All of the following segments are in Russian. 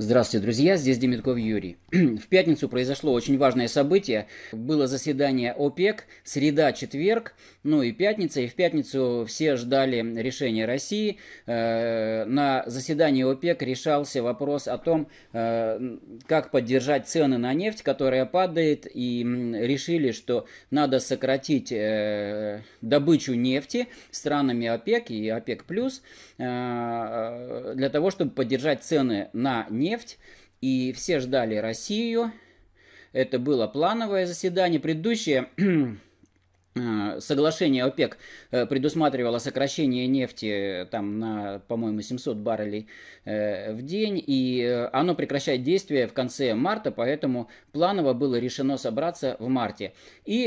Здравствуйте, друзья, здесь Демитков Юрий. В пятницу произошло очень важное событие. Было заседание ОПЕК, среда, четверг, ну и пятница. И в пятницу все ждали решения России. Э, на заседании ОПЕК решался вопрос о том, э, как поддержать цены на нефть, которая падает. И решили, что надо сократить э, добычу нефти странами ОПЕК и ОПЕК+, для того, чтобы поддержать цены на нефть нефть, и все ждали Россию. Это было плановое заседание. Предыдущее э, соглашение ОПЕК э, предусматривало сокращение нефти э, там на, по-моему, 700 баррелей в день, и оно прекращает действие в конце марта, поэтому планово было решено собраться в марте. И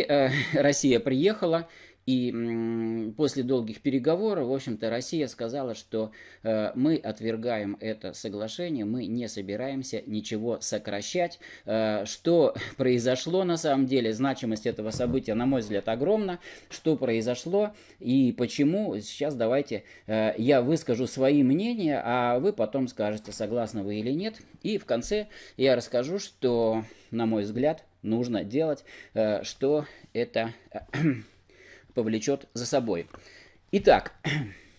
Россия приехала, и после долгих переговоров, в общем-то, Россия сказала, что э, мы отвергаем это соглашение, мы не собираемся ничего сокращать. Э, что произошло на самом деле, значимость этого события, на мой взгляд, огромна. Что произошло и почему, сейчас давайте э, я выскажу свои мнения, а вы потом скажете, согласны вы или нет. И в конце я расскажу, что, на мой взгляд, нужно делать, э, что это э, повлечет за собой. Итак,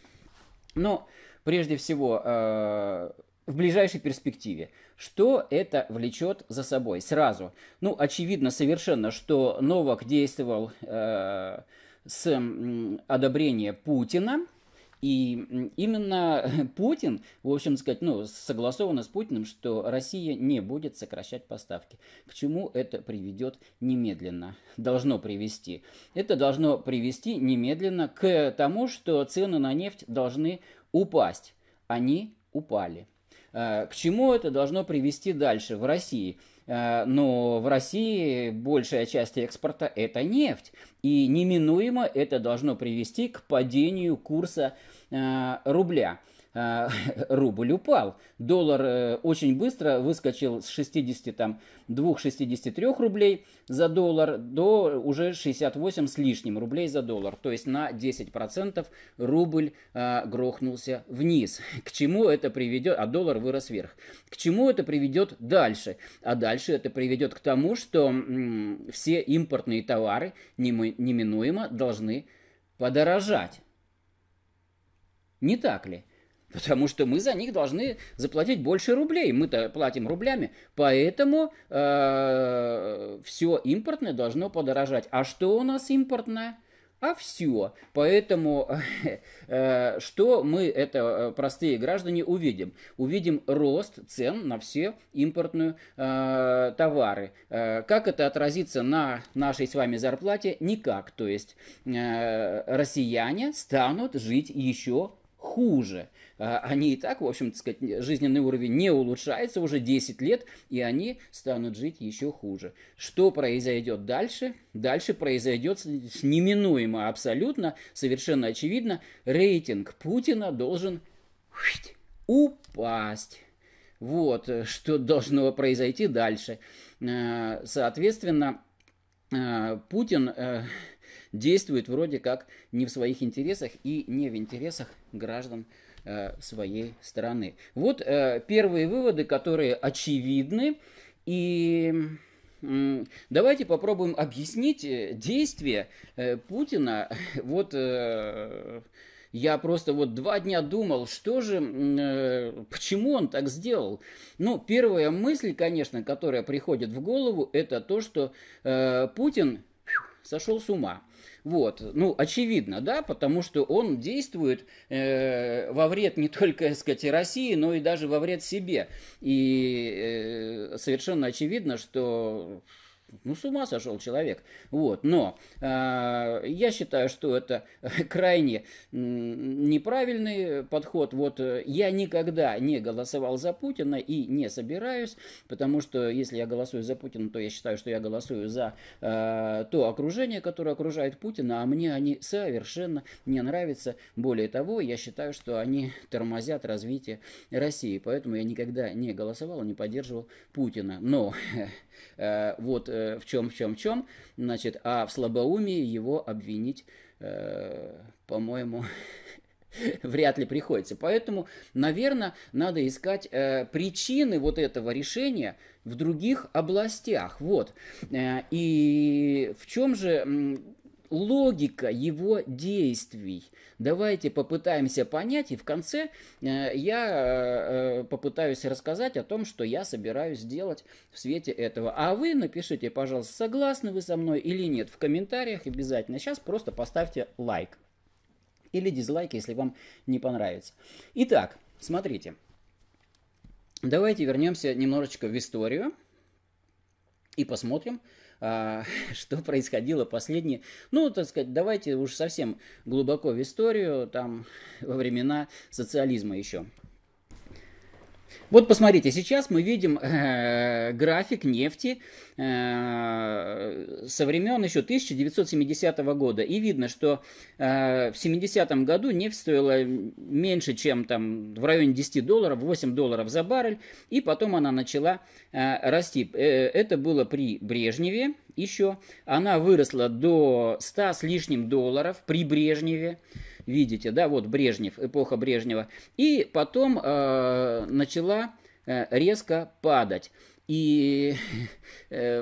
но прежде всего, э, в ближайшей перспективе. Что это влечет за собой сразу? Ну, очевидно совершенно, что Новак действовал э, с одобрения Путина, и именно Путин, в общем сказать, ну, согласовано с Путиным, что Россия не будет сокращать поставки. К чему это приведет немедленно? Должно привести. Это должно привести немедленно к тому, что цены на нефть должны упасть. Они упали. А, к чему это должно привести дальше в России? Э, но в России большая часть экспорта – это нефть. И неминуемо это должно привести к падению курса э, рубля. Э, рубль упал. Доллар э, очень быстро выскочил с 62-63 рублей за доллар до уже 68 с лишним рублей за доллар. То есть на 10% рубль э, грохнулся вниз. К чему это приведет? А доллар вырос вверх. К чему это приведет дальше? А дальше это приведет к тому, что все импортные товары неминуемо должны подорожать. Не так ли? Потому что мы за них должны заплатить больше рублей. Мы-то платим рублями. Поэтому э, все импортное должно подорожать. А что у нас импортное? а все. Поэтому э, что мы, это э, простые граждане, увидим? Увидим рост цен на все импортные э, товары. Э, как это отразится на нашей с вами зарплате? Никак. То есть э, россияне станут жить еще хуже. А, они и так, в общем, сказать, жизненный уровень не улучшается уже 10 лет, и они станут жить еще хуже. Что произойдет дальше? Дальше произойдет неминуемо, абсолютно, совершенно очевидно, рейтинг Путина должен упасть. Вот, э, что должно произойти дальше. Э, соответственно, э, Путин действует вроде как не в своих интересах и не в интересах граждан Э, своей стороны. Вот э, первые выводы, которые очевидны, и давайте попробуем объяснить э, действия Путина. Вот я просто вот два дня думал, что же, почему он так сделал. Ну, первая мысль, конечно, которая приходит в голову, это то, что Путин сошел с ума. Вот, ну, очевидно, да, потому что он действует э, во вред не только, так сказать, России, но и даже во вред себе. И э, совершенно очевидно, что ну, с ума сошел человек. Вот. Но э, я считаю, что это крайне неправильный подход. Вот э, я никогда не голосовал за Путина и не собираюсь, потому что если я голосую за Путина, то я считаю, что я голосую за э, то окружение, которое окружает Путина, а мне они совершенно не нравятся. Более того, я считаю, что они тормозят развитие России. Поэтому я никогда не голосовал и не поддерживал Путина. Но Э, вот э, в чем, в чем, в чем. Значит, а в слабоумии его обвинить, э, по-моему, вряд ли приходится. Поэтому, наверное, надо искать причины вот этого решения в других областях. Вот. и в чем же логика его действий. Давайте попытаемся понять, и в конце э, я э, э, попытаюсь рассказать о том, что я собираюсь делать в свете этого. А вы напишите, пожалуйста, согласны вы со мной или нет в комментариях обязательно. Сейчас просто поставьте лайк или дизлайк, если вам не понравится. Итак, смотрите. Давайте вернемся немножечко в историю и посмотрим, а, что происходило последние, ну, так сказать, давайте уж совсем глубоко в историю, там, во времена социализма еще. Вот посмотрите, сейчас мы видим э, график нефти э, со времен еще 1970 года. И видно, что э, в 70 году нефть стоила меньше, чем там в районе 10 долларов, 8 долларов за баррель. И потом она начала э, расти. Э, это было при Брежневе еще. Она выросла до 100 с лишним долларов при Брежневе. Э, видите, да, вот Брежнев, эпоха Брежнева. И потом э, начала э, резко падать. И э,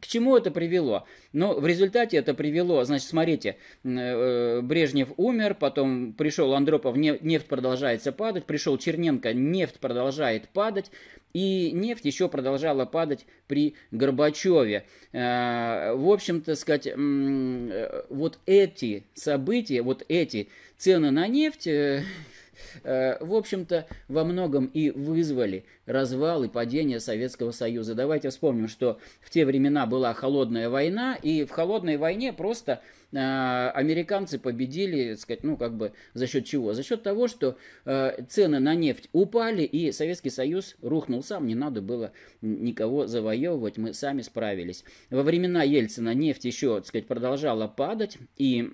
к чему это привело? Но ну, в результате это привело, значит, смотрите, э, Брежнев умер, потом пришел Андропов, нефть продолжается падать, пришел Черненко, нефть продолжает падать, и нефть еще продолжала падать при Горбачеве. Э, в общем-то, сказать, э, вот эти события, вот эти цены на нефть э, Э, в общем-то, во многом и вызвали развал и падение Советского Союза. Давайте вспомним, что в те времена была холодная война, и в холодной войне просто э, американцы победили, сказать, ну, как бы за счет чего? За счет того, что э, цены на нефть упали, и Советский Союз рухнул сам, не надо было никого завоевывать, мы сами справились. Во времена Ельцина нефть еще, так сказать, продолжала падать, и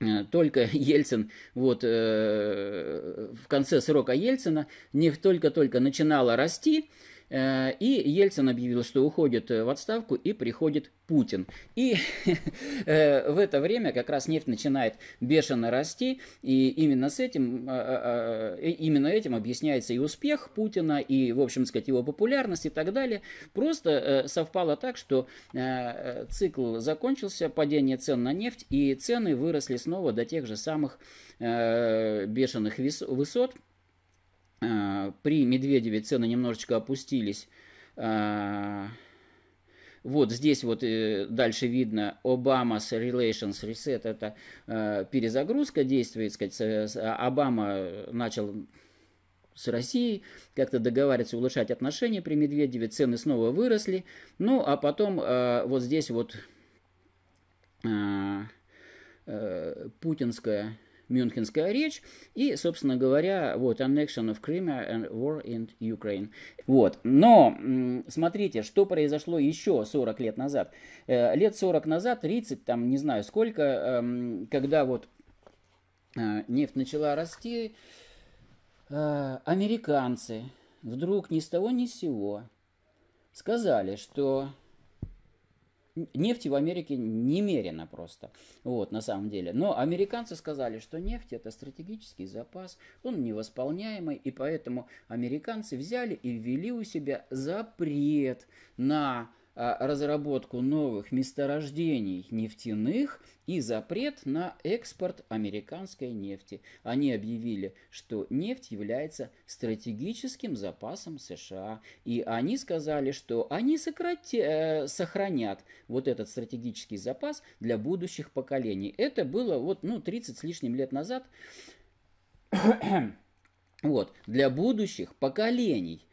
Э, только Ельцин, вот э, в конце срока Ельцина, нефть только-только начинала расти, Э, и Ельцин объявил, что уходит э, в отставку и приходит Путин. И э, в это время как раз нефть начинает бешено расти, и именно с этим, именно этим объясняется и успех Путина, и, в общем, сказать, его популярность и так далее. Просто совпало так, что цикл закончился, падение цен на нефть, и цены выросли снова до тех же самых бешеных высот, а, при Медведеве цены немножечко опустились. А, вот здесь вот э, дальше видно Obama's Relations Reset, это а, перезагрузка действует, сказать, Обама начал с Россией, как-то договариваться улучшать отношения при Медведеве, цены снова выросли. Ну, а потом вот здесь вот путинская Мюнхенская речь, и, собственно говоря, вот, Annexion of Crimea and War in Ukraine. Вот, но смотрите, что произошло еще 40 лет назад. Э, лет 40 назад, 30, там, не знаю сколько, эм, когда вот э, нефть начала расти, э, американцы вдруг ни с того ни с сего сказали, что Нефти в Америке немерено просто, вот, на самом деле. Но американцы сказали, что нефть – это стратегический запас, он невосполняемый, и поэтому американцы взяли и ввели у себя запрет на разработку новых месторождений нефтяных и запрет на экспорт американской нефти. Они объявили, что нефть является стратегическим запасом США. И они сказали, что они сократи, э, сохранят вот этот стратегический запас для будущих поколений. Это было вот ну, 30 с лишним лет назад. вот, для будущих поколений.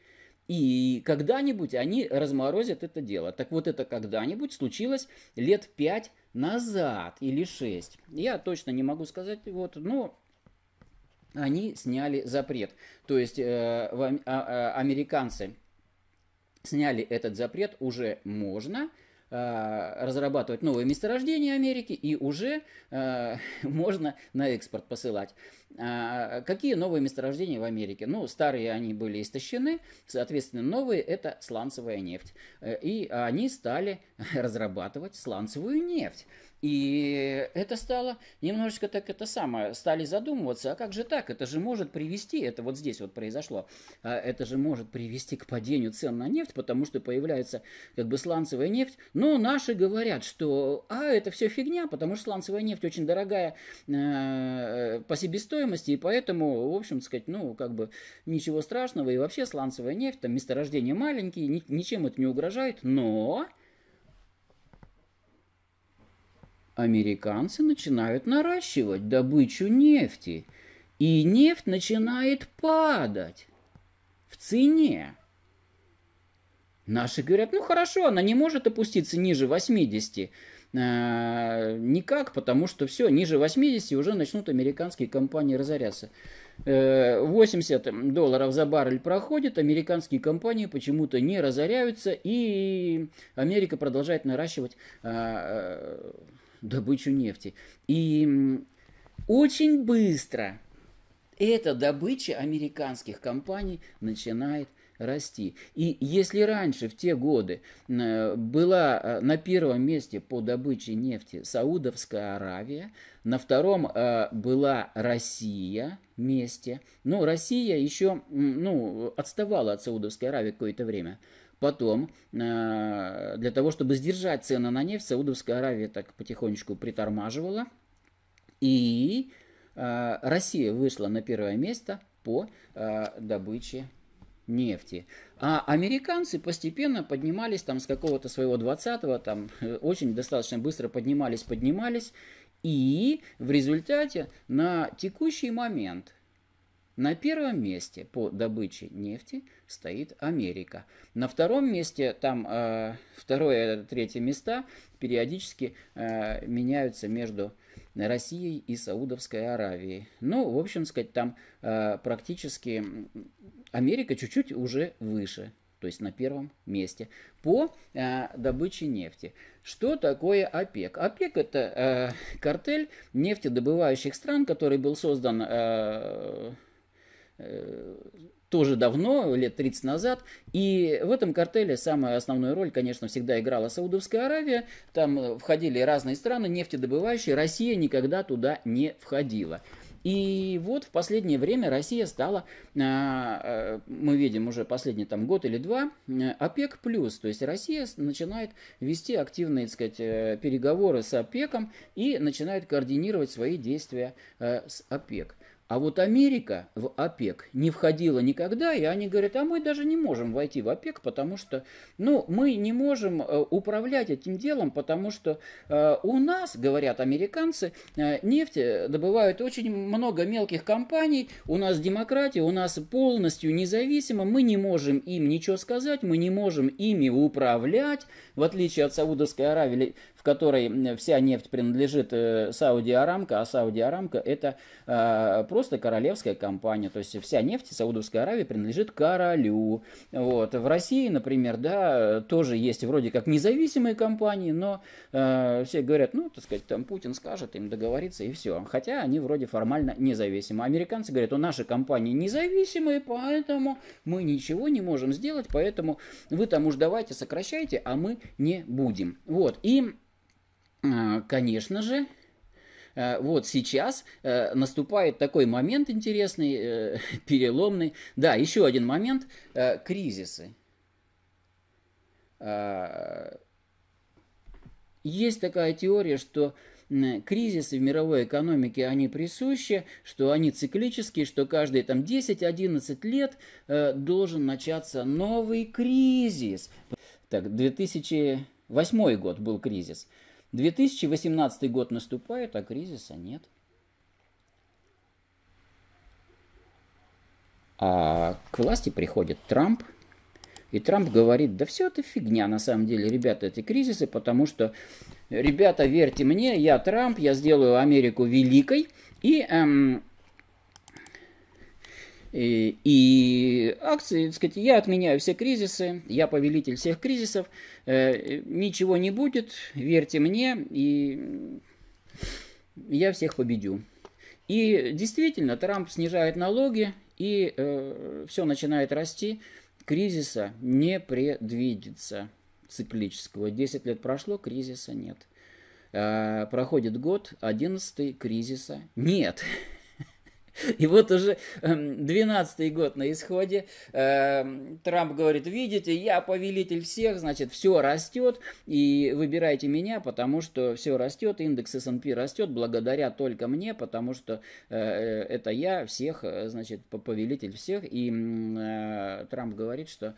И когда-нибудь они разморозят это дело. Так вот это когда-нибудь случилось лет 5 назад или 6. Я точно не могу сказать, вот, но они сняли запрет. То есть э, в, а, а, американцы сняли этот запрет, уже можно а, разрабатывать новые месторождения Америки и уже а, можно на экспорт посылать. А, какие новые месторождения в Америке? Ну, старые они были истощены, соответственно, новые – это сланцевая нефть. Э, и они стали разрабатывать сланцевую нефть. И это стало немножечко так это самое, стали задумываться, а как же так, это же может привести, это вот здесь вот произошло, а это же может привести к падению цен на нефть, потому что появляется как бы сланцевая нефть, но наши говорят, что а, это все фигня, потому что сланцевая нефть очень дорогая э, по себестоимости, и поэтому, в общем, сказать, ну, как бы ничего страшного, и вообще сланцевая нефть, там месторождения маленькие, ни, ничем это не угрожает, но... американцы начинают наращивать добычу нефти, и нефть начинает падать в цене. Наши говорят, ну хорошо, она не может опуститься ниже 80. А, никак, потому что все, ниже 80 уже начнут американские компании разоряться. 80 э, долларов за баррель проходит, американские компании почему-то не разоряются, и Америка продолжает наращивать а, э, добычу нефти. И очень быстро эта добыча американских компаний начинает расти. И если раньше, в те годы, э, была э, на первом месте по добыче нефти Саудовская Аравия, на втором э, была Россия месте, но Россия еще ну, отставала от Саудовской Аравии какое-то время – Потом, э, для того, чтобы сдержать цены на нефть, Саудовская Аравия так потихонечку притормаживала. И э, Россия вышла на первое место по э, добыче нефти. А американцы постепенно поднимались там с какого-то своего 20-го, там очень достаточно быстро поднимались, поднимались. И в результате на текущий момент – на первом месте по добыче нефти стоит Америка. На втором месте, там э, второе, третье места периодически э, меняются между Россией и Саудовской Аравией. Ну, в общем сказать, там э, практически Америка чуть-чуть уже выше, то есть на первом месте по э, добыче нефти. Что такое ОПЕК? ОПЕК это э, картель нефтедобывающих стран, который был создан... Э, Э, тоже давно, лет 30 назад. И в этом картеле самая основную роль, конечно, всегда играла Саудовская Аравия. Там э, входили разные страны, нефтедобывающие. Россия никогда туда не входила. И вот в последнее время Россия стала, а, э, мы видим уже последний там год или два, ОПЕК+. плюс, То есть Россия начинает вести активные, так сказать, переговоры с ОПЕКом и начинает координировать свои действия с ОПЕК. А вот Америка в ОПЕК не входила никогда, и они говорят, а мы даже не можем войти в ОПЕК, потому что ну, мы не можем э, управлять этим делом, потому что э, у нас, говорят американцы, э, нефть э, добывают очень много мелких компаний, у нас демократия, у нас полностью независимо, мы не можем им ничего сказать, мы не можем ими управлять, в отличие от Саудовской Аравии, в которой вся нефть принадлежит э, Сауди Арамко, а Сауди Арамко это а, просто королевская компания, то есть вся нефть Саудовской Аравии принадлежит королю. Вот. В России, например, да, тоже есть вроде как независимые компании, но э, все говорят, ну, так сказать, там Путин скажет, им договорится и все. Хотя они вроде формально независимы. Американцы говорят, у нашей компании независимые, поэтому мы ничего не можем сделать, поэтому вы там уж давайте сокращайте, а мы не будем. Вот. И а, конечно же, а, вот сейчас э, наступает такой момент интересный, э, переломный. Да, еще один момент э, – кризисы. А, есть такая теория, что кризисы в мировой экономике, они присущи, что они циклические, что каждые там 10-11 лет должен начаться новый кризис. Так, 2008 год был кризис – 2018 год наступает, а кризиса нет. А к власти приходит Трамп, и Трамп говорит, да все это фигня на самом деле, ребята, эти кризисы, потому что, ребята, верьте мне, я Трамп, я сделаю Америку великой, и эм, и, э, и акции, так сказать, я отменяю все кризисы, я повелитель всех кризисов, э, ничего не будет, верьте мне, и я всех победю. И действительно, Трамп снижает налоги, и э, все начинает расти. Кризиса не предвидится циклического. 10 лет прошло, кризиса нет. Э, проходит год, 11 кризиса нет. И вот уже 12-й эм, год на исходе. Эм, Трамп говорит, видите, я повелитель всех, значит, все растет, и выбирайте меня, потому что все растет, индекс S&P растет благодаря только мне, потому что э, э, это я всех, э, значит, повелитель всех. И Трамп говорит, что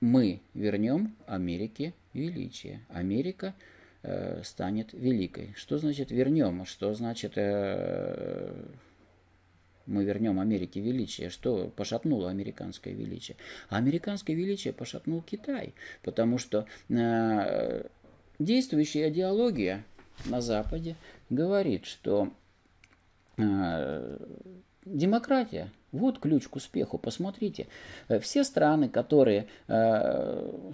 мы вернем Америке величие. Америка – Э, станет великой. Что значит вернем? Что значит э, мы вернем Америке величие? Что пошатнуло американское величие? А американское величие пошатнул Китай, потому что э, действующая идеология на Западе говорит, что э, демократия вот ключ к успеху. Посмотрите, э, все страны, которые э,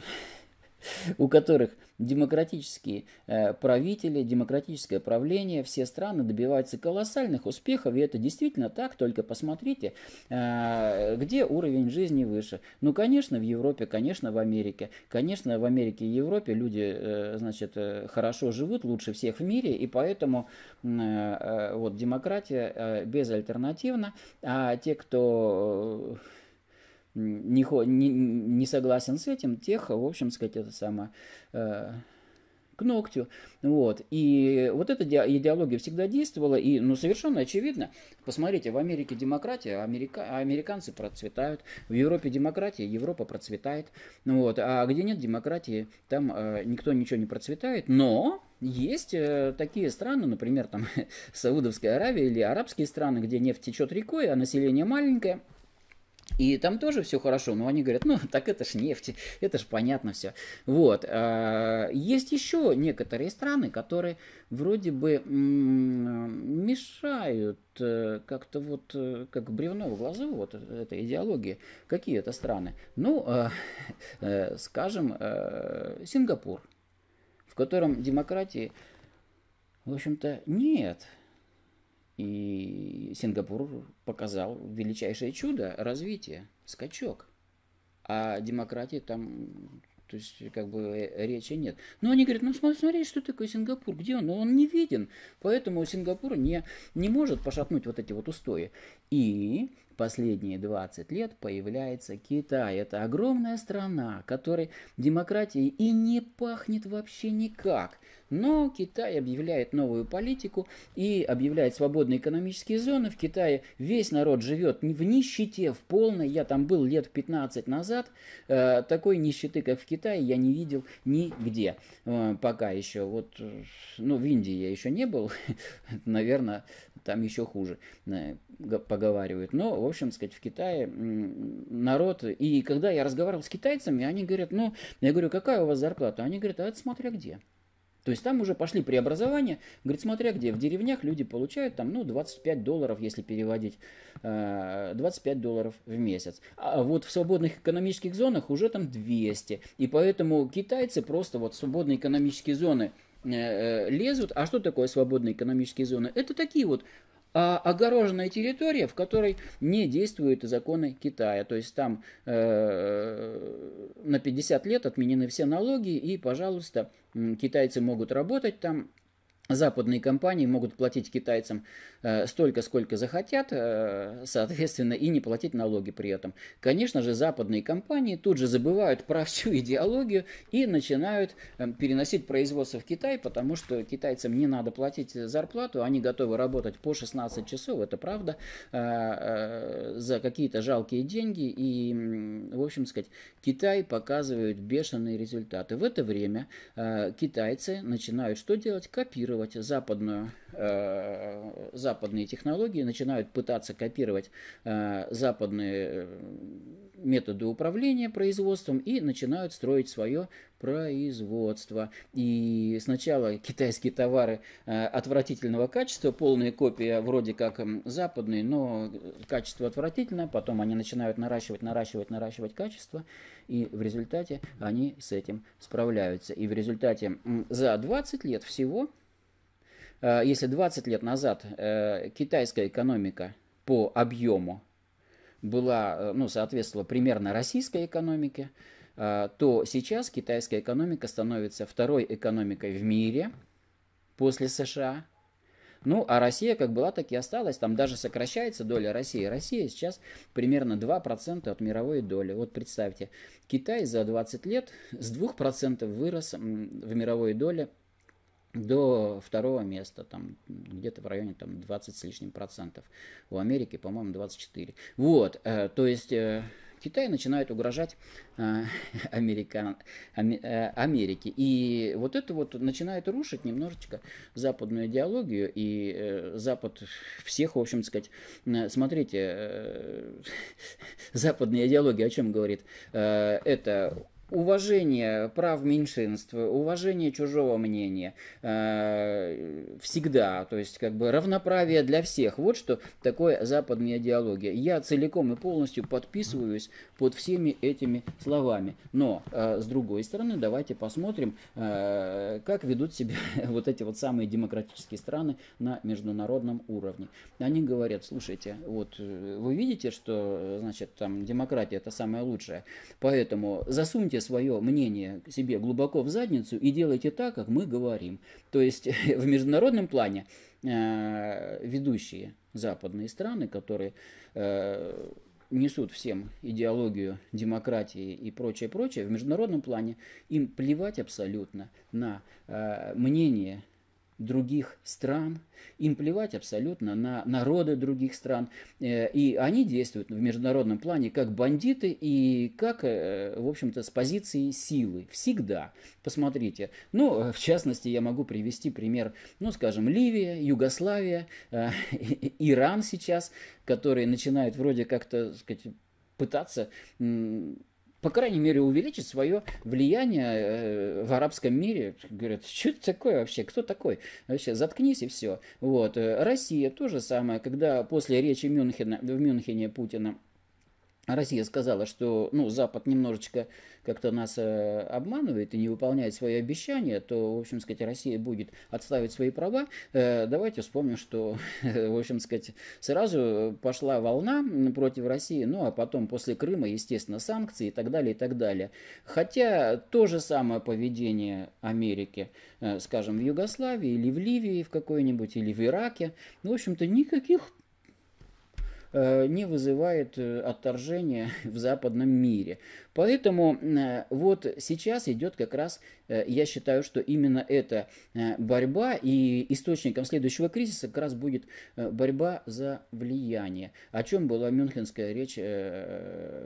у которых демократические э, правители, демократическое правление, все страны добиваются колоссальных успехов, и это действительно так, только посмотрите, э, где уровень жизни выше. Ну, конечно, в Европе, конечно, в Америке. Конечно, в Америке и Европе люди, э, значит, хорошо живут, лучше всех в мире, и поэтому вот демократия безальтернативна, а те, кто не, не, не согласен с этим, тех, в общем, сказать, это самое, э, к ногтю. Вот. И вот эта идеология всегда действовала, и ну, совершенно очевидно, посмотрите, в Америке демократия, америка, американцы процветают, в Европе демократия, Европа процветает. Ну вот. А где нет демократии, там э, никто ничего не процветает, но есть э, такие страны, например, там Саудовская Аравия или арабские страны, где нефть течет рекой, а население маленькое – и там тоже все хорошо, но они говорят, ну так это ж нефть, это ж понятно все. Вот. А, есть еще некоторые страны, которые вроде бы мешают э, как-то вот, э, как бревно в глазу вот этой идеологии. Какие это страны? Ну, а, э, скажем, Сингапур, в котором демократии, в общем-то, нет. И Сингапур показал величайшее чудо развития, скачок. А демократии там, то есть, как бы э, речи нет. Но они говорят, ну смотри, смотри, что такое Сингапур, где он? Но он не виден, поэтому Сингапур не, не может пошатнуть вот эти вот устои. И последние 20 лет появляется Китай. Это огромная страна, которой демократии и не пахнет вообще никак. Но Китай объявляет новую политику и объявляет свободные экономические зоны. В Китае весь народ живет в нищете, в полной. Я там был лет 15 назад. Э, такой нищеты, как в Китае, я не видел нигде э, пока еще. Вот, э, ну, в Индии я еще не был. Наверное, там еще хуже поговаривают. Но, в общем, сказать, в Китае народ... И когда я разговаривал с китайцами, они говорят, ну, я говорю, какая у вас зарплата? Они говорят, а это смотря где. То есть там уже пошли преобразования. Говорит, смотря где, в деревнях люди получают там, ну, 25 долларов, если переводить, 25 э, долларов в месяц. А вот в свободных экономических зонах уже там 200. И поэтому китайцы просто вот в свободные экономические зоны э, э, лезут. А что такое свободные экономические зоны? Это такие вот а огороженная территория, в которой не действуют законы Китая. То есть там э, на 50 лет отменены все налоги и, пожалуйста, китайцы могут работать там, западные компании могут платить китайцам э, столько, сколько захотят, э, соответственно, и не платить налоги при этом. Конечно же, западные компании тут же забывают про всю идеологию и начинают э, переносить производство в Китай, потому что китайцам не надо платить зарплату, они готовы работать по 16 часов, это правда, э, э, за какие-то жалкие деньги. И, в общем сказать, Китай показывает бешеные результаты. В это время э, китайцы начинают что делать? Копировать копировать западную, э, западные технологии, начинают пытаться копировать э, западные э, методы управления производством и начинают строить свое производство. И сначала китайские товары э, отвратительного качества, полные копии вроде как западные, но качество отвратительное. потом они начинают наращивать, наращивать, наращивать качество, и в результате они с этим справляются. И в результате за 20 лет всего Э, если 20 лет назад э, китайская экономика по объему была, э, ну, соответствовала примерно российской экономике, то сейчас китайская экономика становится второй экономикой в мире после США. Ну, а Россия как была, так и осталась. Там даже сокращается доля России. Россия сейчас примерно 2% от мировой доли. Вот представьте, Китай за 20 лет с 2% вырос в мировой доле – до второго места, там где-то в районе там 20 с лишним процентов. У Америки, по-моему, 24. Вот, э, то есть э, Китай начинает угрожать э, американ, ами, э, Америке. И вот это вот начинает рушить немножечко западную идеологию. И э, Запад всех, в общем сказать, э, смотрите, э, западная идеология о чем говорит? Э, это уважение прав меньшинств, уважение чужого мнения э, всегда, то есть как бы равноправие для всех. Вот что такое западная идеология. Я целиком и полностью подписываюсь под всеми этими словами. Но э, с другой стороны, давайте посмотрим, э, как ведут себя вот эти вот самые демократические страны на международном уровне. Они говорят, слушайте, вот э, вы видите, что э, значит там демократия это самое лучшее, поэтому засуньте засовывайте свое мнение себе глубоко в задницу и делайте так, как мы говорим. То есть в международном плане э, ведущие западные страны, которые э, несут всем идеологию демократии и прочее, прочее, в международном плане им плевать абсолютно на э, мнение других стран, им плевать абсолютно на народы других стран, э, и они действуют в международном плане как бандиты и как, э, в общем-то, с позиции силы, всегда. Посмотрите, ну, э, в частности, я могу привести пример, ну, скажем, Ливия, Югославия, Иран сейчас, которые начинают вроде как-то, сказать, пытаться по крайней мере, увеличить свое влияние э, в арабском мире. Говорят, что это такое вообще, кто такой? Вообще, заткнись и все. Вот. Э, Россия то же самое, когда после речи Мюнхена, в Мюнхене Путина Россия сказала, что ну, Запад немножечко как-то нас э, обманывает и не выполняет свои обещания, то, в общем сказать, Россия будет отставить свои права. Э, давайте вспомним, что, в общем сказать, сразу пошла волна против России, ну а потом после Крыма, естественно, санкции и так далее, и так далее. Хотя то же самое поведение Америки, э, скажем, в Югославии или в Ливии в какой-нибудь, или в Ираке, ну, в общем-то, никаких Э, не вызывает э, отторжения в западном мире. Поэтому э, вот сейчас идет как раз, э, я считаю, что именно эта э, борьба и источником следующего кризиса как раз будет борьба за влияние. О чем была мюнхенская речь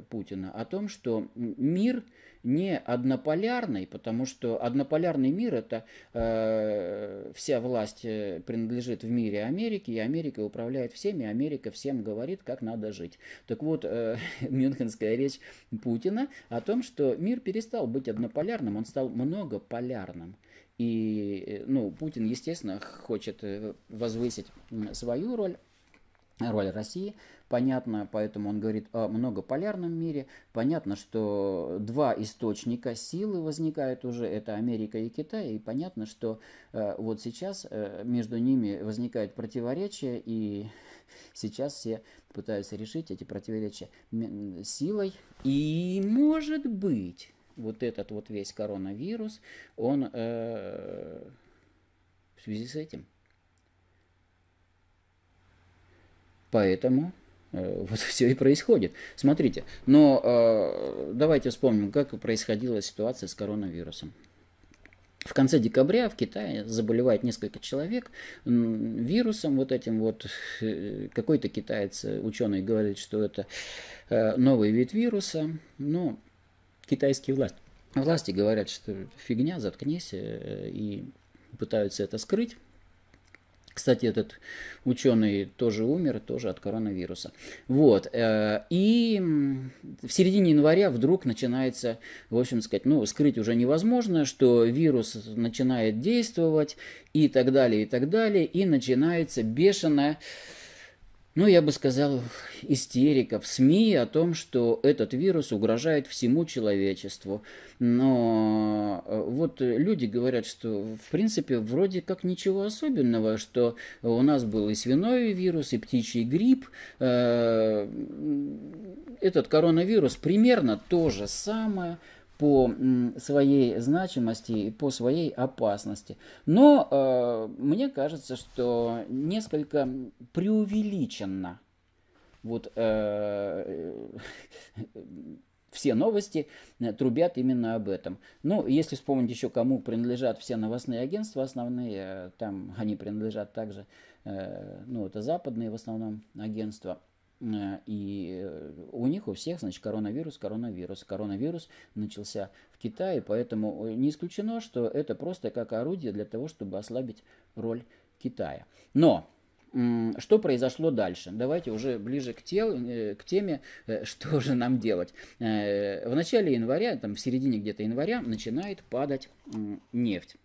Путина? О том, что мир не однополярный, потому что однополярный мир это э, вся власть принадлежит в мире Америке, и Америка управляет всеми, Америка всем говорит, как надо жить. Так вот, э, мюнхенская речь Путина о том, что мир перестал быть однополярным, он стал многополярным. И э, ну, Путин, естественно, хочет э, возвысить свою роль, роль России. Понятно, поэтому он говорит о многополярном мире. Понятно, что два источника силы возникают уже, это Америка и Китай. И понятно, что э, вот сейчас э, между ними возникает противоречие, и Сейчас все пытаются решить эти противоречия силой. И, может быть, вот этот вот весь коронавирус, он э, в связи с этим. Поэтому э, вот все и происходит. Смотрите, но э, давайте вспомним, как происходила ситуация с коронавирусом. В конце декабря в Китае заболевает несколько человек вирусом вот этим вот. Э, какой-то китаец, э, ученый, говорит, что это э, новый вид вируса. Но китайские власти, власти говорят, что фигня, заткнись, и пытаются это скрыть. Кстати, этот ученый тоже умер, тоже от коронавируса. Вот. Э, и в середине января вдруг начинается, в общем сказать, ну, скрыть уже невозможно, что вирус начинает действовать и так далее, и так далее. И начинается бешеная ну, я бы сказал, истериков, СМИ о том, что этот вирус угрожает всему человечеству. Но э, вот люди говорят, что в принципе вроде как ничего особенного, что у нас был и свиной вирус, и птичий грипп. Э, этот коронавирус примерно то же самое – по своей значимости и по своей опасности. Но э, мне кажется, что несколько преувеличенно вот э, э все новости э, трубят именно об этом. Ну, если вспомнить еще, кому принадлежат все новостные агентства основные, э, там они принадлежат также, ну, это западные в основном агентства – Э, и э, у них у всех, значит, коронавирус, коронавирус. Коронавирус начался в Китае, поэтому э, не исключено, что это просто как орудие для того, чтобы ослабить роль Китая. Но что произошло дальше? Давайте уже ближе к, тел, к теме, что же нам делать. В начале января, там в середине где-то января, начинает падать нефть.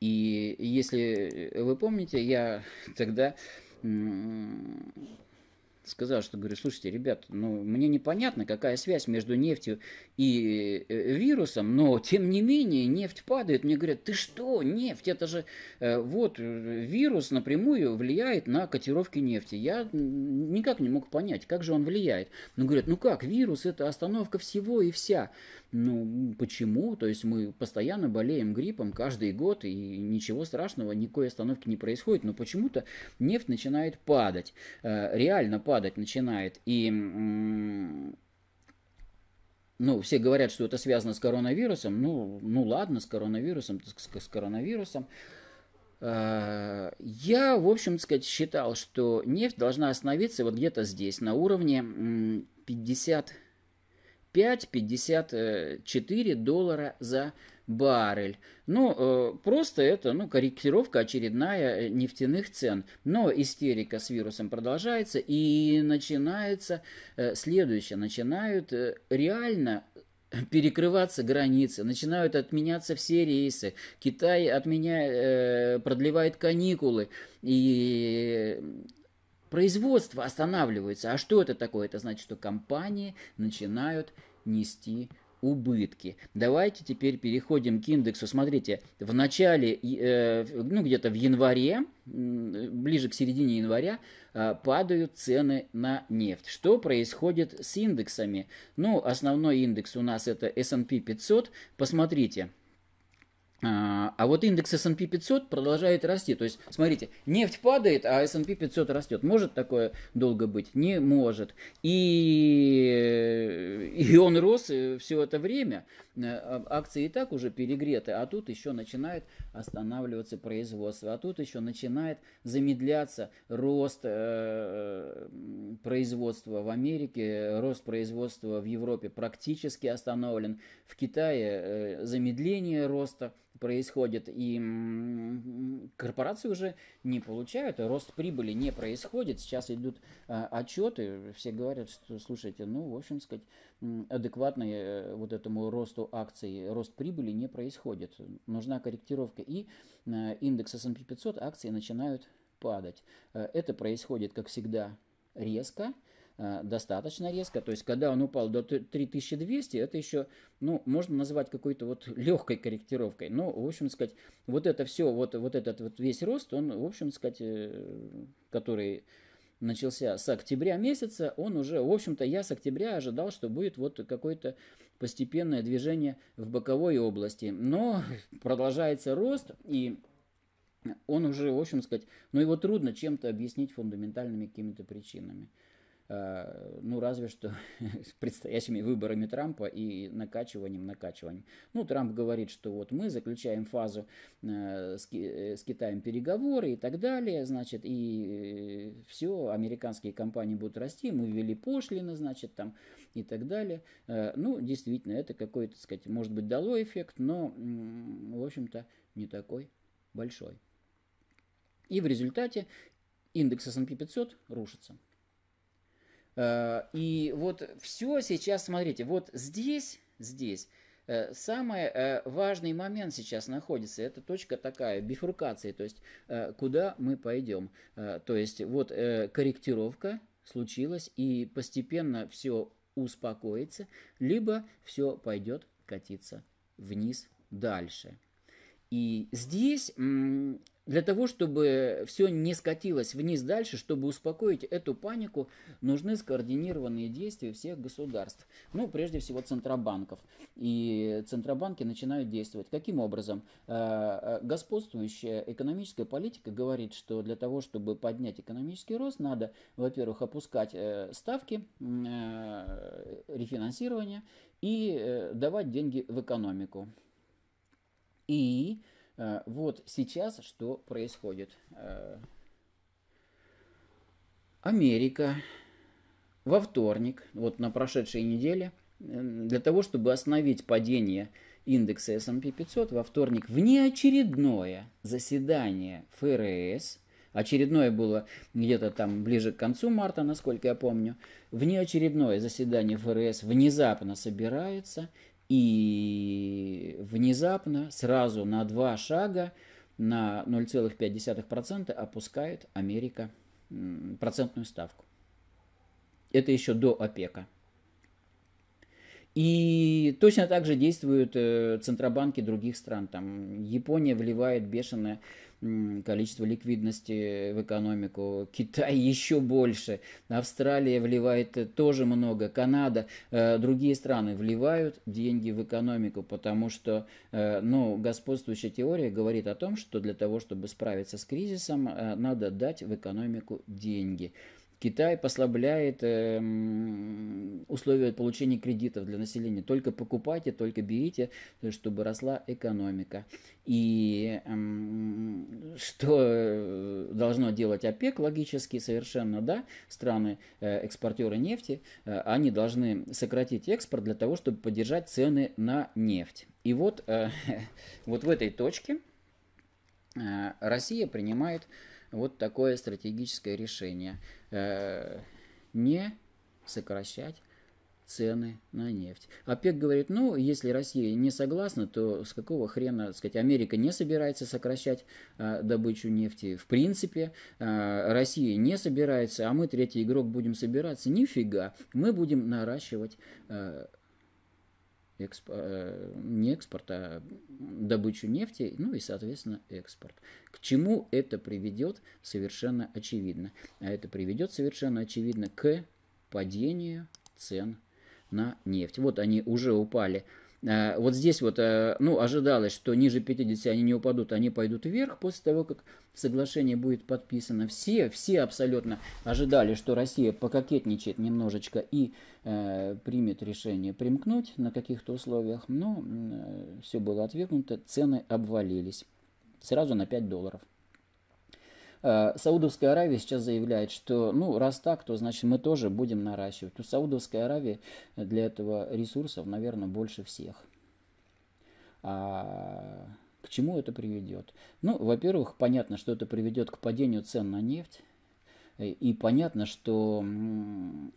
И если вы помните, я тогда сказал, что говорю, слушайте, ребят, ну мне непонятно, какая связь между нефтью и э, вирусом, но тем не менее нефть падает. Мне говорят, ты что, нефть, это же э, вот э, вирус напрямую влияет на котировки нефти. Я никак не мог понять, как же он влияет. Ну, говорят, ну как, вирус это остановка всего и вся. Ну, почему? То есть мы постоянно болеем гриппом каждый год, и ничего страшного, никакой остановки не происходит, но почему-то нефть начинает падать, реально падать начинает. И ну, все говорят, что это связано с коронавирусом. Ну, ну ладно, с коронавирусом, с, с коронавирусом. А, я, в общем, сказать, считал, что нефть должна остановиться вот где-то здесь, на уровне 55-54 э, доллара за баррель. Ну, э, просто это, ну, корректировка очередная э, нефтяных цен. Но истерика с вирусом продолжается и начинается э, следующее. Начинают реально перекрываться границы, начинают отменяться все рейсы, Китай отменяет, продлевает каникулы, и производство останавливается. А что это такое? Это значит, что компании начинают нести убытки. Давайте теперь переходим к индексу. Смотрите, в начале, э, ну где-то в январе, ближе к середине января, э, падают цены на нефть. Что происходит с индексами? Ну, основной индекс у нас это S&P 500. Посмотрите, а, а вот индекс S&P 500 продолжает расти. То есть, смотрите, нефть падает, а S&P 500 растет. Может такое долго быть? Не может. И, и он рос э, все это время. Э, акции и так уже перегреты, а тут еще начинает останавливаться производство, а тут еще начинает замедляться рост э, производства в Америке, рост производства в Европе практически остановлен, в Китае э, замедление роста происходит, и корпорации уже не получают, рост прибыли не происходит. Сейчас идут отчеты, все говорят, что, слушайте, ну, в общем, сказать, адекватной э, вот этому росту акций, рост прибыли не происходит. Нужна корректировка, и э, индекс S&P 500 акции начинают падать. Э, это происходит, как всегда, резко, достаточно резко. То есть, когда он упал до 3200, это еще, ну, можно назвать какой-то вот легкой корректировкой. Но, ну, в общем сказать, вот это все, вот, вот этот вот весь рост, он, в общем сказать, который начался с октября месяца, он уже, в общем-то, я с октября ожидал, что будет вот какое-то постепенное движение в боковой области. Но продолжается рост, и он уже, в общем сказать, ну его трудно чем-то объяснить фундаментальными какими-то причинами. Э, ну, разве что с предстоящими выборами Трампа и накачиванием, накачиванием. Ну, Трамп говорит, что вот мы заключаем фазу э, э, с, Китаем переговоры и так далее, значит, и все, американские компании будут расти, мы ввели пошлины, значит, там и так далее. Ну, действительно, это какой-то, сказать, может быть, дало эффект, но, в общем-то, не такой большой. И в результате индекс S&P 500 рушится. Э, и вот все сейчас, смотрите, вот здесь, здесь э, самый э, важный момент сейчас находится, это точка такая, бифуркации, то есть куда мы пойдем. То есть вот корректировка случилась, и постепенно все успокоится, либо все пойдет катиться вниз дальше. И здесь для того, чтобы все не скатилось вниз дальше, чтобы успокоить эту панику, нужны скоординированные действия всех государств. Ну, прежде всего, центробанков. И центробанки начинают действовать. Каким образом? Э, э, господствующая экономическая политика говорит, что для того, чтобы поднять экономический рост, надо, во-первых, опускать э, ставки рефинансирования и давать деньги в экономику. И Э, вот сейчас что происходит. Э, Америка во вторник, вот на прошедшей неделе, для того, чтобы остановить падение индекса S&P 500, во вторник внеочередное заседание ФРС, очередное было где-то там ближе к концу марта, насколько я помню, внеочередное заседание ФРС внезапно собирается и внезапно, сразу на два шага, на 0,5% опускает Америка процентную ставку. Это еще до ОПЕКа. И точно так же действуют э, центробанки других стран. Там Япония вливает бешеное количество ликвидности в экономику. Китай еще больше. Австралия вливает э, тоже много. Канада, э, другие страны вливают деньги в экономику, потому что э, ну, господствующая теория говорит о том, что для того, чтобы справиться с кризисом, надо дать в экономику деньги. Китай послабляет эм, условия получения кредитов для населения. Только покупайте, только берите, э, чтобы росла экономика. И эм, что э, должно делать ОПЕК, логически совершенно, да, страны э, экспортеры нефти, э, они должны сократить экспорт для того, чтобы поддержать цены на нефть. И вот, э, вот в этой точке э, Россия принимает вот такое стратегическое решение – Э, не сокращать цены на нефть. ОПЕК говорит, ну, если Россия не согласна, то с какого хрена, так сказать, Америка не собирается сокращать э, добычу нефти. В принципе, э, Россия не собирается, а мы, третий игрок, будем собираться. Нифига, мы будем наращивать э, эксп... Э, не экспорт, а добычу нефти, ну и, соответственно, экспорт. К чему это приведет, совершенно очевидно. А это приведет, совершенно очевидно, к падению цен на нефть. Вот они уже упали Э, вот здесь вот, э, ну, ожидалось, что ниже 50 они не упадут, они пойдут вверх после того, как соглашение будет подписано. Все, все абсолютно ожидали, что Россия пококетничает немножечко и э, примет решение примкнуть на каких-то условиях, но э, все было отвергнуто, цены обвалились сразу на 5 долларов. Э, Саудовская Аравия сейчас заявляет, что ну раз так, то значит мы тоже будем наращивать. У Саудовской Аравии для этого ресурсов, наверное, больше всех. А к чему это приведет? Ну, во-первых, понятно, что это приведет к падению цен на нефть. И понятно, что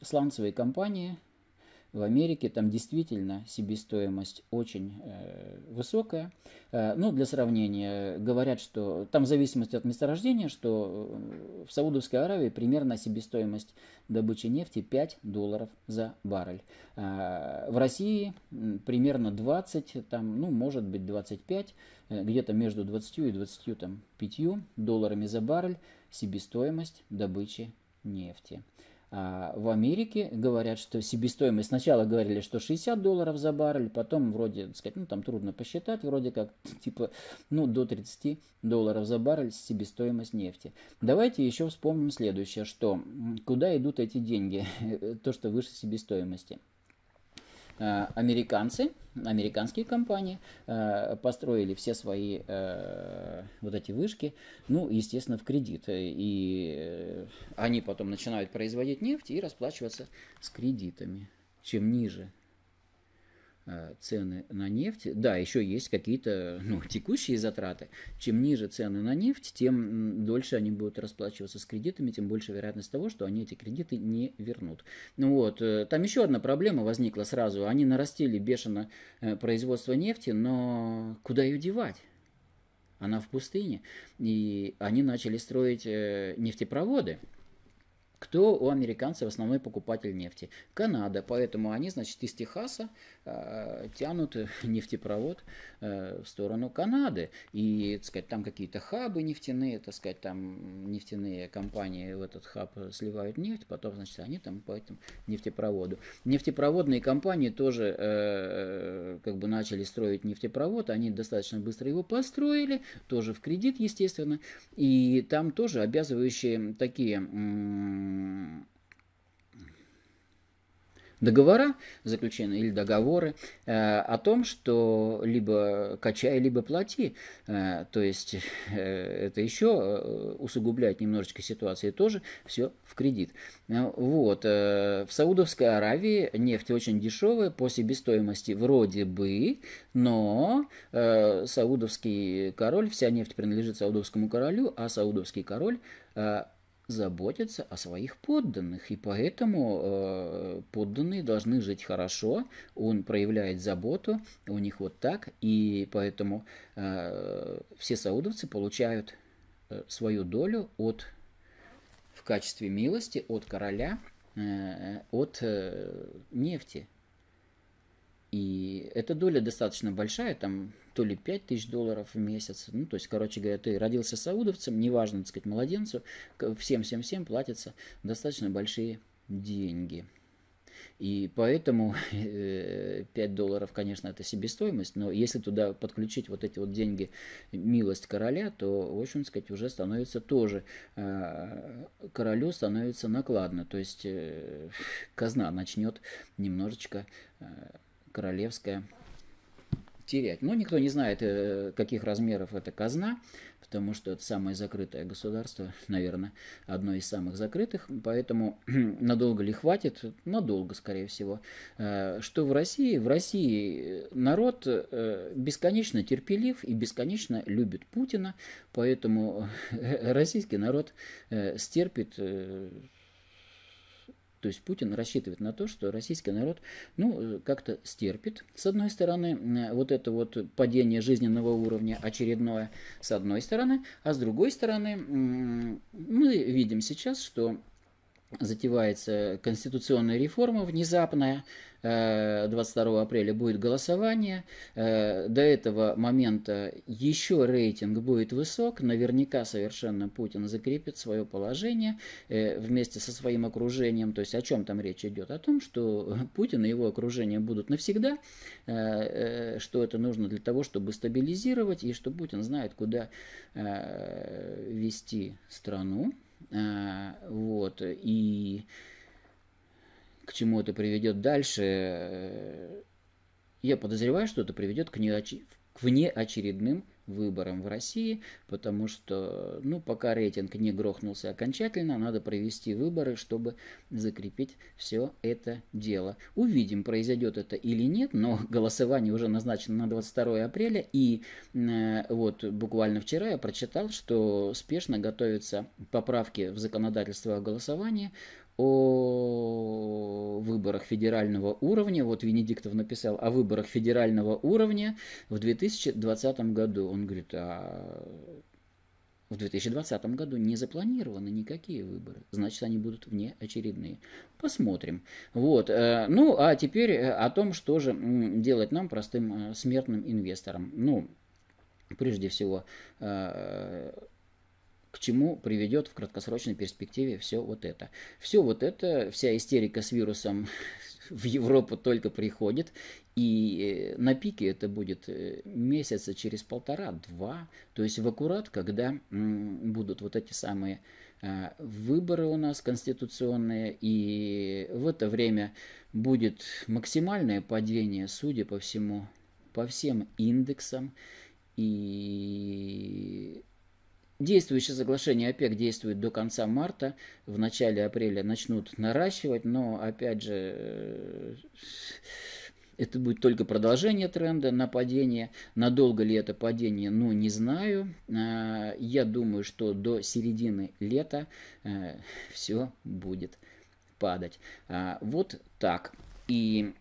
сланцевые компании, в Америке там действительно себестоимость очень э, высокая. Э, ну, для сравнения, говорят, что там в зависимости от месторождения, что э, в Саудовской Аравии примерно себестоимость добычи нефти 5 долларов за баррель. Э, в России примерно 20, там, ну, может быть 25, э, где-то между 20 и 25 долларами за баррель себестоимость добычи нефти. А в Америке говорят, что себестоимость, сначала говорили, что 60 долларов за баррель, потом вроде, так сказать, ну там трудно посчитать, вроде как, типа, ну до 30 долларов за баррель себестоимость нефти. Давайте еще вспомним следующее, что куда идут эти деньги, то, что выше себестоимости. Э, американцы, американские компании э, построили все свои э, вот эти вышки, ну, естественно, в кредит. И они потом начинают производить нефть и расплачиваться с кредитами. Чем ниже Э, цены на нефть. Да, еще есть какие-то ну, текущие затраты. Чем ниже цены на нефть, тем дольше они будут расплачиваться с кредитами, тем больше вероятность того, что они эти кредиты не вернут. Ну вот, э, там еще одна проблема возникла сразу. Они нарастили бешено э, производство нефти, но куда ее девать? Она в пустыне. И они начали строить нефтепроводы кто у американцев основной покупатель нефти? Канада, поэтому они, значит, из Техаса а, э, тянут нефтепровод э, в сторону Канады. И, так сказать, там какие-то хабы нефтяные, так сказать, там нефтяные компании в этот хаб э, сливают нефть, потом, значит, они там по этому нефтепроводу. Нефтепроводные компании тоже э, э, как бы начали строить нефтепровод, они достаточно быстро его построили, тоже в кредит, естественно, и там тоже обязывающие такие... Э, договора заключены или договоры э, о том, что либо качай, либо плати. Э, то есть э, это еще э, усугубляет немножечко ситуацию тоже все в кредит. Э, вот. Э, в Саудовской Аравии нефть очень дешевая по себестоимости вроде бы, но саудовский король, вся нефть принадлежит саудовскому королю, а саудовский король заботится о своих подданных, и поэтому э, подданные должны жить хорошо, он проявляет заботу у них вот так, и поэтому э, все саудовцы получают э, свою долю от, в качестве милости от короля, э, от э, нефти. И эта доля достаточно большая, там то ли 5 тысяч долларов в месяц. Ну, то есть, короче говоря, ты родился саудовцем, неважно, так сказать, младенцу, всем-всем-всем платятся достаточно большие деньги. И поэтому 5 э, долларов, конечно, это себестоимость, но если туда подключить вот эти вот деньги милость короля, то, в общем сказать, уже становится тоже, э, королю становится накладно, то есть э, казна начнет немножечко королевская терять. Но никто не знает, э, каких размеров эта казна, потому что это самое закрытое государство, наверное, одно из самых закрытых, поэтому надолго ли хватит? Надолго, скорее всего. Э, что в России? В России э, народ бесконечно терпелив и бесконечно любит Путина, поэтому российский народ стерпит то есть Путин рассчитывает на то, что российский народ ну, э, как-то стерпит, с одной стороны, э, вот это вот падение жизненного уровня очередное, с одной стороны, а с другой стороны, мы видим сейчас, что затевается конституционная реформа внезапная. 22 э, апреля будет голосование. Э, до этого момента еще рейтинг будет высок. Наверняка совершенно Путин закрепит свое положение э, вместе со своим окружением. То есть о чем там речь идет? О том, что Путин и его окружение будут навсегда, что это нужно для того, чтобы стабилизировать, и что Путин знает, куда вести страну а, вот. И к чему это приведет дальше, э, я подозреваю, что это приведет к, неоч... к внеочередным выборам в России, потому что, ну, пока рейтинг не грохнулся окончательно, надо провести выборы, чтобы закрепить все это дело. Увидим, произойдет это или нет, но голосование уже назначено на 22 апреля, и э, вот буквально вчера я прочитал, что спешно готовятся поправки в законодательство о голосовании, о выборах федерального уровня, вот Венедиктов написал о выборах федерального уровня в 2020 году. Он говорит, а в 2020 году не запланированы никакие выборы, значит, они будут внеочередные. Посмотрим. Вот. Э, ну, а теперь э, о том, что же делать нам, простым э, смертным инвесторам. Ну, прежде всего, к чему приведет в краткосрочной перспективе все вот это. Все вот это, вся истерика с вирусом в Европу только приходит, и э, на пике это будет э, месяца через полтора-два, то есть в аккурат, когда будут вот эти самые а, выборы у нас конституционные, и в это время будет максимальное падение, судя по всему, по всем индексам, и Действующее соглашение ОПЕК действует до конца марта, в начале апреля начнут наращивать, но опять же э, это будет только продолжение тренда на падение. Надолго ли это падение, ну не знаю. А, я думаю, что до середины лета э, все будет падать. А, вот так. И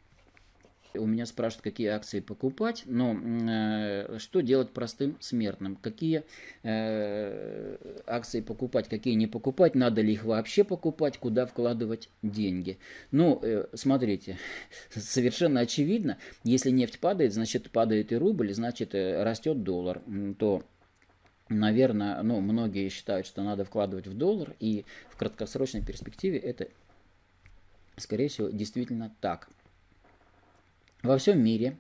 у меня спрашивают, какие акции покупать, но э, что делать простым смертным? Какие э, акции покупать, какие не покупать, надо ли их вообще покупать, куда вкладывать деньги? Ну, э, смотрите, совершенно очевидно, если нефть падает, значит падает и рубль, значит э, растет доллар, то Наверное, ну, многие считают, что надо вкладывать в доллар, и в краткосрочной перспективе это, скорее всего, действительно так во всем мире.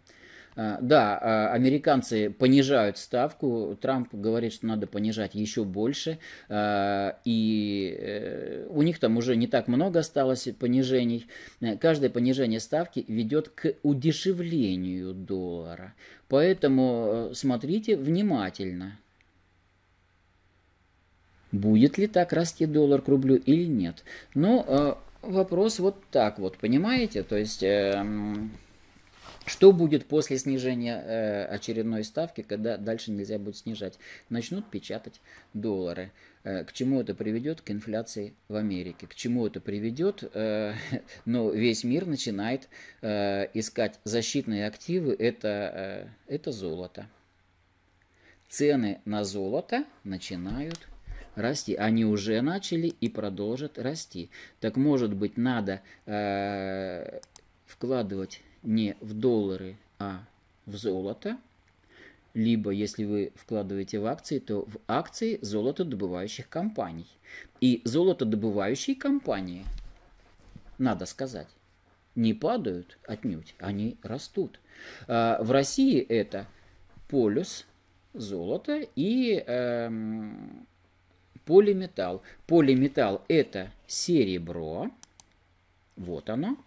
А, да, а, американцы понижают ставку, Трамп говорит, что надо понижать еще больше, а, и э, у них там уже не так много осталось понижений. Каждое понижение ставки ведет к удешевлению доллара, поэтому э, смотрите внимательно будет ли так расти доллар к рублю или нет. Но ну, э, вопрос вот так вот, понимаете? То есть эм, что будет после снижения э, очередной ставки, когда дальше нельзя будет снижать? Начнут печатать доллары. Э, к чему это приведет? К инфляции в Америке. К чему это приведет? Э, ну, весь мир начинает э, искать защитные активы. Это, э, это золото. Цены на золото начинают расти. Они уже начали и продолжат расти. Так может быть надо э, вкладывать не в доллары, а в золото, либо если вы вкладываете в акции, то в акции золотодобывающих компаний. И золотодобывающие компании, надо сказать, не падают отнюдь, они растут. А, в России это полюс золота и эм, полиметалл. Полиметалл это серебро, вот оно,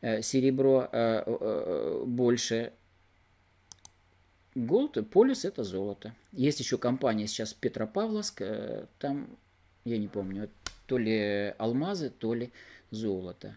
Э, серебро э, э, больше gold, полис это золото. Есть еще компания сейчас Петропавловск, там, я не помню, то ли алмазы, то ли золото.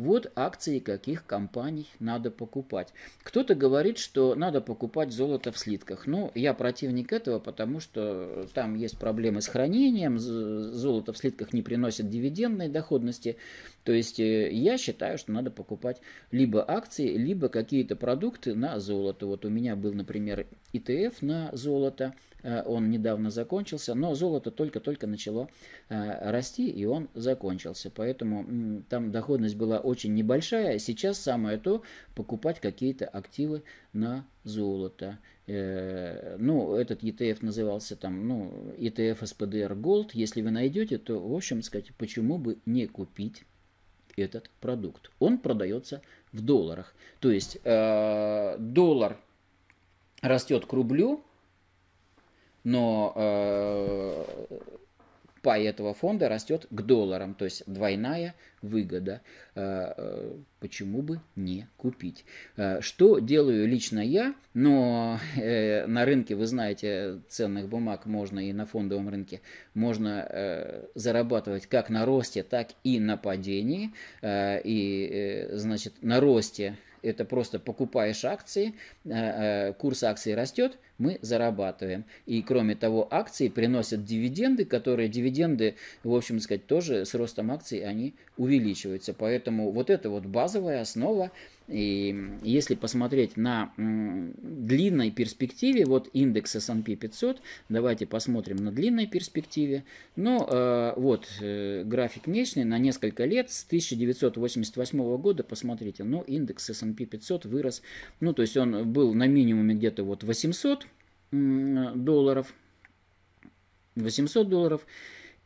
Вот акции каких компаний надо покупать. Кто-то говорит, что надо покупать золото в слитках. Но ну, я противник этого, потому что там есть проблемы с хранением, золото в слитках не приносит дивидендной доходности. То есть э, я считаю, что надо покупать либо акции, либо какие-то продукты на золото. Вот у меня был, например, ETF на золото – Э, он недавно закончился, но золото только-только начало э, расти, и он закончился. Поэтому там доходность была очень небольшая. Сейчас самое то покупать какие-то активы на золото. Э, ну, этот ETF назывался там, ну, ETF SPDR Gold. Если вы найдете, то, в общем, сказать, почему бы не купить этот продукт. Он продается в долларах. То есть э, доллар растет к рублю, но э, пай этого фонда растет к долларам, то есть двойная выгода. Э, э, почему бы не купить? Э, что делаю лично я, но э, на рынке, вы знаете, ценных бумаг можно и на фондовом рынке, можно э, зарабатывать как на росте, так и на падении. Э, и, э, значит, на росте это просто покупаешь акции, э, э, курс акций растет – мы зарабатываем. И кроме того, акции приносят дивиденды, которые дивиденды, в общем сказать, тоже с ростом акций они увеличиваются. Поэтому вот это вот базовая основа. И если посмотреть на длинной перспективе, вот индекс S&P 500, давайте посмотрим на длинной перспективе. Ну, э, вот э, график месячный на несколько лет с 1988 года, посмотрите, ну, индекс S&P 500 вырос, ну, то есть он был на минимуме где-то вот 800, Э, долларов, 800 долларов.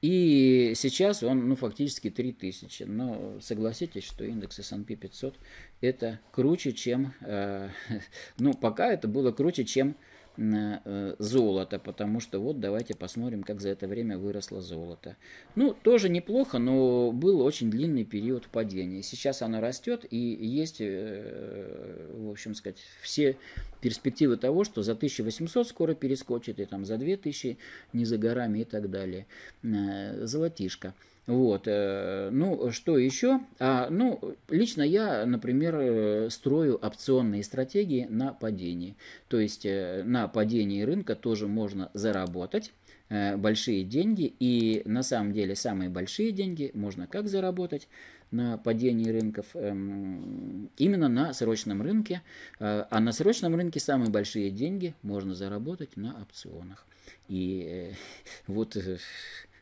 И сейчас он, ну, фактически 3000. Но согласитесь, что индекс S&P 500 это круче, чем... Э, ну, пока это было круче, чем Э, золото, потому что вот давайте посмотрим, как за это время выросло золото. Ну, тоже неплохо, но был очень длинный период падения. Сейчас оно растет и есть, э, в общем сказать, все перспективы того, что за 1800 скоро перескочит и там за 2000 не за горами и так далее. Э, золотишко. Вот. Э, ну, что еще? А, ну, лично я, например, э, строю опционные стратегии на падение. То есть э, на падении рынка тоже можно заработать большие деньги. И на самом деле самые большие деньги можно как заработать на падении рынков? Эм, именно на срочном рынке. А на срочном рынке самые большие деньги можно заработать на опционах. И вот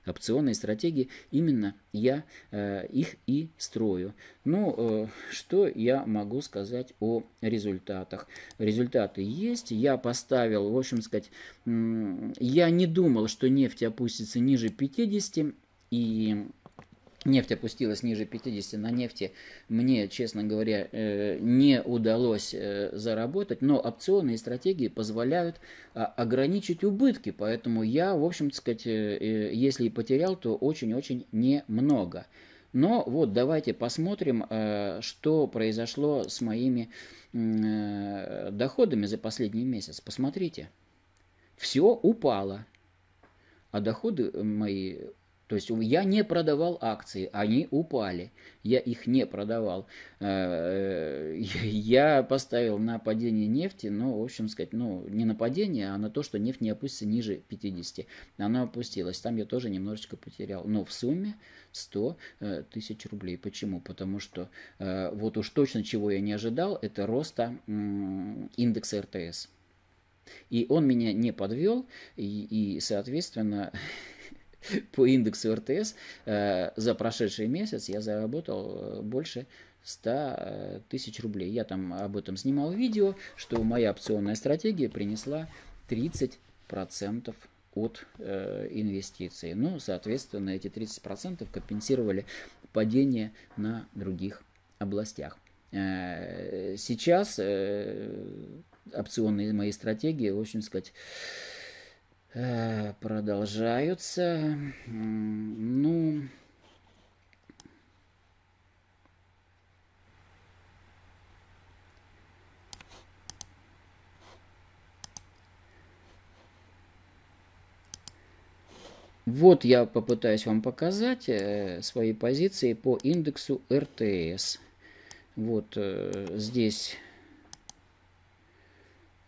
опционные стратегии, именно я э, их и строю. Ну, э, что я могу сказать о результатах? Результаты есть. Я поставил, в общем сказать, я не думал, что нефть опустится ниже 50, и нефть опустилась ниже 50 на нефти, мне, честно говоря, э, не удалось э, заработать, но опционные стратегии позволяют а, ограничить убытки, поэтому я, в общем, сказать, э, если и потерял, то очень-очень немного. Но вот давайте посмотрим, что произошло с моими доходами за последний месяц. Посмотрите, все упало, а доходы мои то есть я не продавал акции, они упали, я их не продавал. Э, э, я поставил на падение нефти, но, в общем сказать, ну, не на падение, а на то, что нефть не опустится ниже 50. Она опустилась, там я тоже немножечко потерял. Но в сумме 100 э, тысяч рублей. Почему? Потому что вот уж точно чего я не ожидал, это роста индекса РТС. И он меня не подвел, и, и соответственно, по индексу РТС э, за прошедший месяц я заработал э, больше 100 э, тысяч рублей. Я там об этом снимал видео, что моя опционная стратегия принесла 30% от э, инвестиций. Ну, соответственно, эти 30% компенсировали падение на других областях. Э, сейчас э, опционные мои стратегии, в общем сказать, Э, продолжаются. Ну, Вот я попытаюсь вам показать э, свои позиции по индексу РТС. Вот э, здесь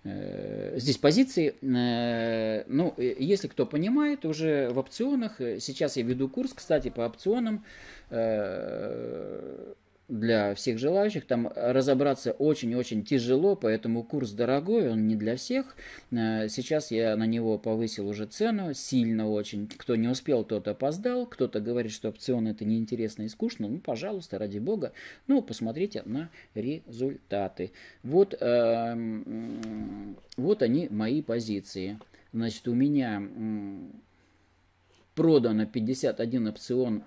Э, здесь позиции, э, ну, э, если кто понимает, уже в опционах, сейчас я веду курс, кстати, по опционам, для всех желающих. Там э, разобраться очень-очень тяжело, поэтому курс дорогой, он не для всех. Э, сейчас я на него повысил уже цену, сильно очень. Кто не успел, тот опоздал. Кто-то говорит, что опцион это неинтересно и скучно. Ну, пожалуйста, ради бога. Ну, посмотрите на результаты. Вот, э, вот они, мои позиции. Значит, у меня продано 51 опцион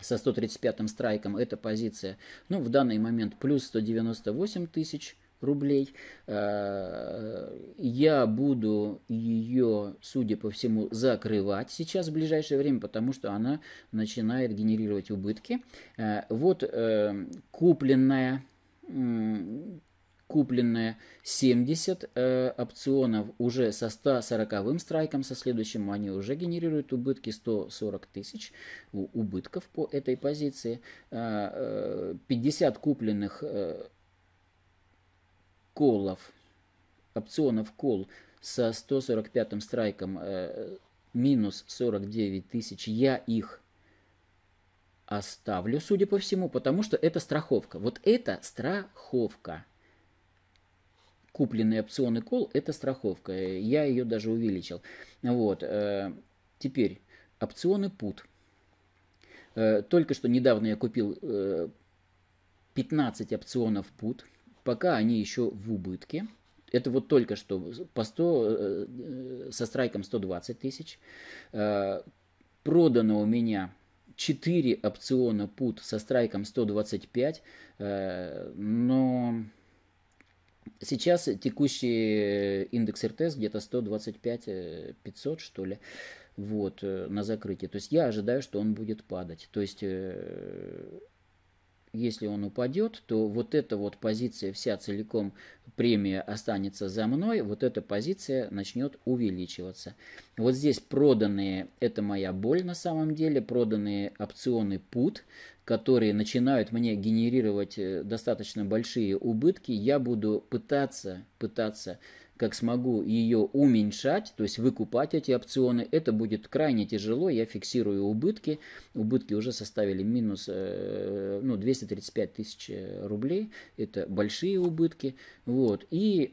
со 135-м страйком эта позиция, ну, в данный момент плюс 198 тысяч рублей. А, я буду ее, судя по всему, закрывать сейчас в ближайшее время, потому что она начинает генерировать убытки. А, вот э, купленная купленные 70 э, опционов уже со 140 страйком, со следующим они уже генерируют убытки 140 тысяч убытков по этой позиции. Э, 50 э, купленных э, колов, опционов кол со 145 страйком э, минус 49 тысяч, я их оставлю, судя по всему, потому что это страховка. Вот это страховка купленные опционы кол – это страховка. Я ее даже увеличил. Вот. Э, теперь опционы пут. Э, только что недавно я купил 15 э, опционов пут. Пока они еще в убытке. Это вот только что по 100, со страйком 120 тысяч. Продано у меня 4 опциона пут со страйком 125, но Сейчас текущий э, индекс РТС где-то 125 500, э, что ли, вот, э, на закрытие. То есть я ожидаю, что он будет падать. То есть если он упадет, то вот эта вот позиция вся целиком премия останется за мной, вот эта позиция начнет увеличиваться. Вот здесь проданные, это моя боль на самом деле, проданные опционы PUT, которые начинают мне генерировать э, достаточно большие убытки, я буду пытаться, пытаться как смогу ее уменьшать, то есть выкупать эти опционы, это будет крайне тяжело. Я фиксирую убытки. Убытки уже составили минус э, ну, 235 тысяч э, рублей. Это большие убытки. Вот. И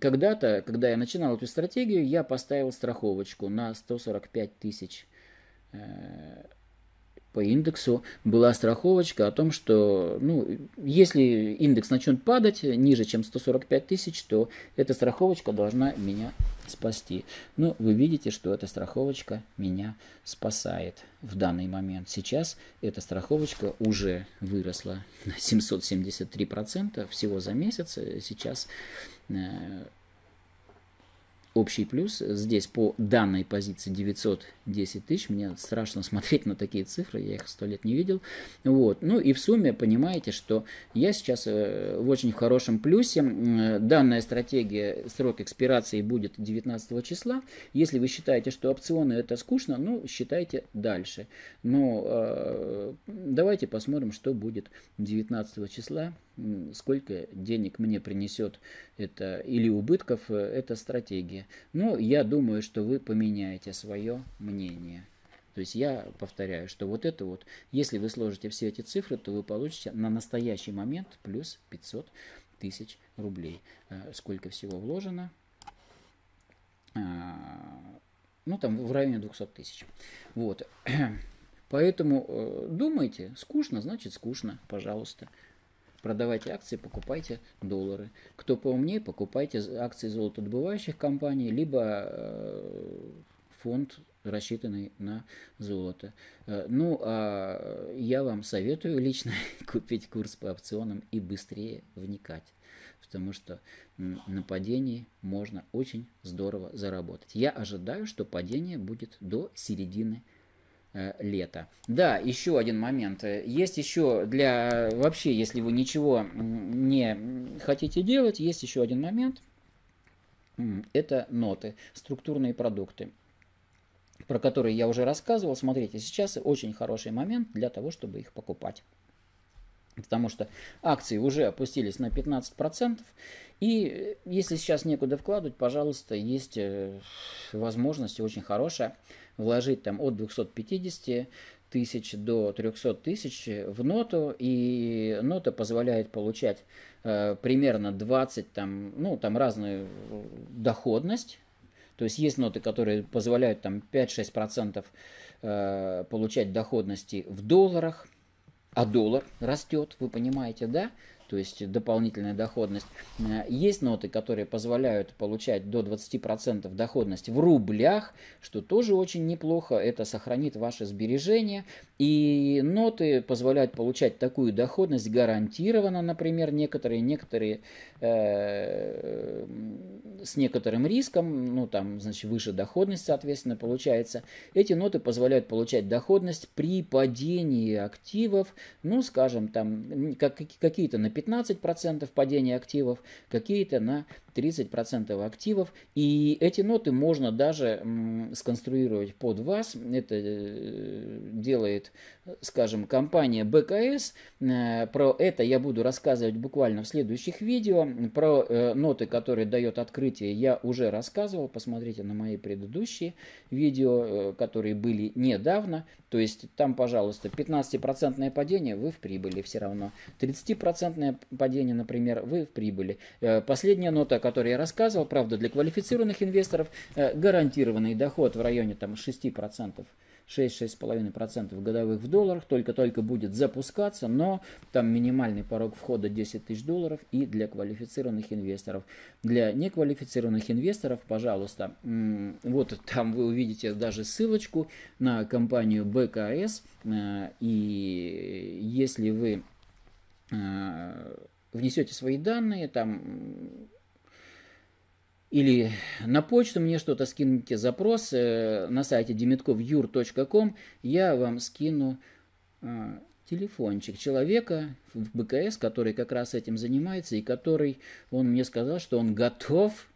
когда-то, когда я начинал эту стратегию, я поставил страховочку на 145 тысяч э, по индексу была страховочка о том, что ну, если индекс начнет падать ниже, чем 145 тысяч, то эта страховочка должна меня спасти. Но ну, вы видите, что эта страховочка меня спасает в данный момент. Сейчас эта страховочка уже выросла на 773% всего за месяц. Сейчас э, общий плюс здесь по данной позиции 910 тысяч. Мне страшно смотреть на такие цифры, я их сто лет не видел. Вот. Ну и в сумме понимаете, что я сейчас э, в очень хорошем плюсе. Данная стратегия, срок экспирации будет 19 числа. Если вы считаете, что опционы это скучно, ну считайте дальше. Но э, давайте посмотрим, что будет 19 числа сколько денег мне принесет это или убытков э, эта стратегия. Но я думаю, что вы поменяете свое мнение. То есть я повторяю, что вот это вот, если вы сложите все эти цифры, то вы получите на настоящий момент плюс 500 тысяч рублей. Э, сколько всего вложено? А, ну, там в районе 200 тысяч. Вот. Поэтому э, думайте, скучно, значит скучно, пожалуйста. Продавайте акции, покупайте доллары. Кто поумнее, покупайте акции золотодобывающих компаний, либо э, фонд, рассчитанный на золото. Э, ну, а я вам советую лично купить курс по опционам и быстрее вникать потому что на падении можно очень здорово заработать. Я ожидаю, что падение будет до середины Э, лета. Да, еще один момент. Есть еще для... Вообще, если вы ничего не хотите делать, есть еще один момент. Это ноты, структурные продукты, про которые я уже рассказывал. Смотрите, сейчас очень хороший момент для того, чтобы их покупать. Потому что акции уже опустились на 15%. И э, если сейчас некуда вкладывать, пожалуйста, есть э, возможность очень хорошая вложить там от 250 тысяч до 300 тысяч в ноту, и нота позволяет получать э, примерно 20, там, ну, там разную э, доходность, то есть есть ноты, которые позволяют там 5-6% э, получать доходности в долларах, а доллар растет, вы понимаете, да? то есть дополнительная доходность. Э, есть ноты, которые позволяют получать до 20% доходность в рублях, что тоже очень неплохо, это сохранит ваши сбережения. И ноты позволяют получать такую доходность гарантированно, например, некоторые, некоторые э, с некоторым риском, ну там, значит, выше доходность, соответственно, получается. Эти ноты позволяют получать доходность при падении активов, ну, скажем, там, как, какие-то на 15% падения активов, какие-то на 30% активов. И эти ноты можно даже сконструировать под вас. Это э, делает, скажем, компания БКС. Э, про это я буду рассказывать буквально в следующих видео. Про э, ноты, которые дает открытие, я уже рассказывал. Посмотрите на мои предыдущие видео, которые были недавно. То есть там, пожалуйста, 15% падение, вы в прибыли все равно. 30% падение, например, вы в прибыли. Последняя нота о которой я рассказывал, правда, для квалифицированных инвесторов э, гарантированный доход в районе там, 6%. 6-6,5% годовых в долларах, только-только будет запускаться, но там минимальный порог входа 10 тысяч долларов и для квалифицированных инвесторов. Для неквалифицированных инвесторов, пожалуйста, вот там вы увидите даже ссылочку на компанию БКС, э, и если вы э, внесете свои данные, там или на почту мне что-то скинете запрос э, на сайте demitkovyur.com, я вам скину э, телефончик человека в БКС, который как раз этим занимается, и который, он мне сказал, что он готов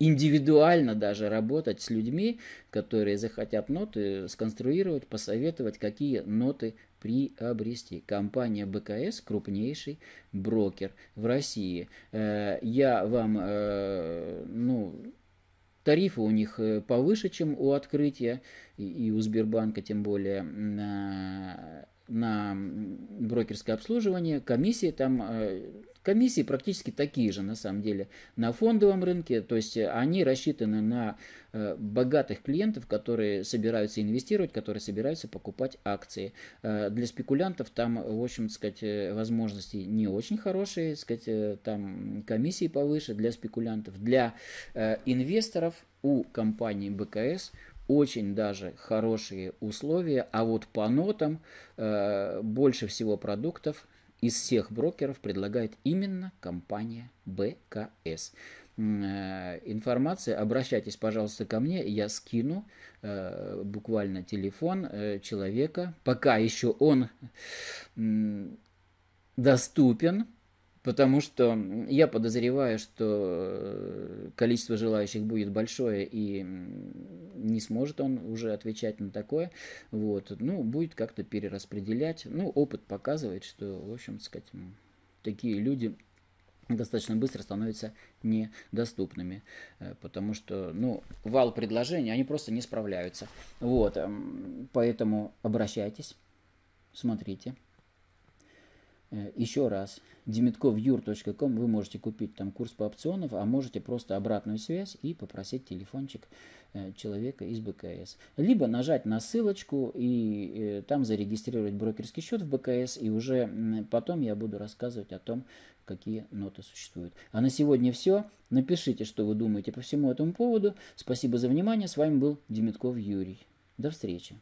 индивидуально даже работать с людьми, которые захотят ноты сконструировать, посоветовать, какие ноты приобрести. Компания БКС – крупнейший брокер в России. Э, я вам, э, ну, тарифы у них э, повыше, чем у открытия, и у Сбербанка тем более, на, на брокерское обслуживание. Комиссии там Комиссии практически такие же на самом деле на фондовом рынке, то есть э, они рассчитаны на э, богатых клиентов, которые собираются инвестировать, которые собираются покупать акции. Э, для спекулянтов там, в общем, сказать, возможности не очень хорошие, сказать, там комиссии повыше для спекулянтов. Для инвесторов у компании БКС очень даже хорошие условия, а вот по нотам э, больше всего продуктов из всех брокеров предлагает именно компания БКС. Э, информация, обращайтесь, пожалуйста, ко мне, я скину э, буквально телефон э, человека, пока еще он доступен, Потому что я подозреваю, что э, количество желающих будет большое, и не сможет он уже отвечать на такое. Вот. Ну, будет как-то перераспределять. Ну, опыт показывает, что, в общем, сказать, такие люди достаточно быстро становятся недоступными, э, потому что, ну, вал предложений, они просто не справляются. Вот, эм, поэтому обращайтесь, смотрите. Э, Еще раз, demitkovyur.com, вы можете купить там курс по опционам, а можете просто обратную связь и попросить телефончик э, человека из БКС. Либо нажать на ссылочку и э, там зарегистрировать брокерский счет в БКС, и уже потом я буду рассказывать о том, какие ноты существуют. А на сегодня все. Напишите, что вы думаете по всему этому поводу. Спасибо за внимание. С вами был Демитков Юрий. До встречи.